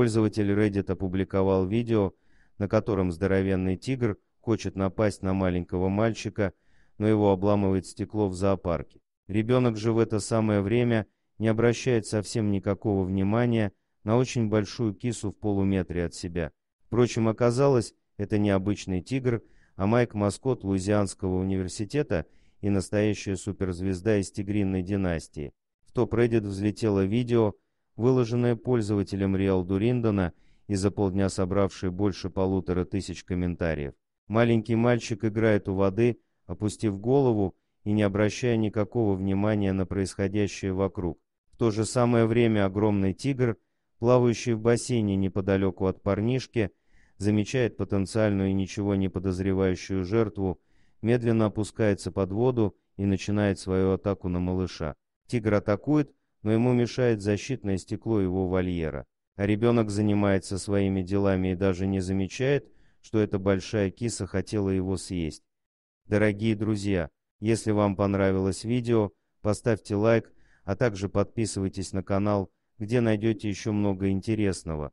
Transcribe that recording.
Пользователь Reddit опубликовал видео, на котором здоровенный тигр хочет напасть на маленького мальчика, но его обламывает стекло в зоопарке. Ребенок же в это самое время не обращает совсем никакого внимания на очень большую кису в полуметре от себя. Впрочем, оказалось, это не обычный тигр, а Майк Маскот Луизианского университета и настоящая суперзвезда из тигринной династии. В топ Reddit взлетело видео – Выложенное пользователем Реал Дуриндона и за полдня собравшая больше полутора тысяч комментариев. Маленький мальчик играет у воды, опустив голову и не обращая никакого внимания на происходящее вокруг. В то же самое время огромный тигр, плавающий в бассейне неподалеку от парнишки, замечает потенциальную и ничего не подозревающую жертву, медленно опускается под воду и начинает свою атаку на малыша. Тигр атакует, но ему мешает защитное стекло его вольера, а ребенок занимается своими делами и даже не замечает, что эта большая киса хотела его съесть. Дорогие друзья, если вам понравилось видео, поставьте лайк, а также подписывайтесь на канал, где найдете еще много интересного.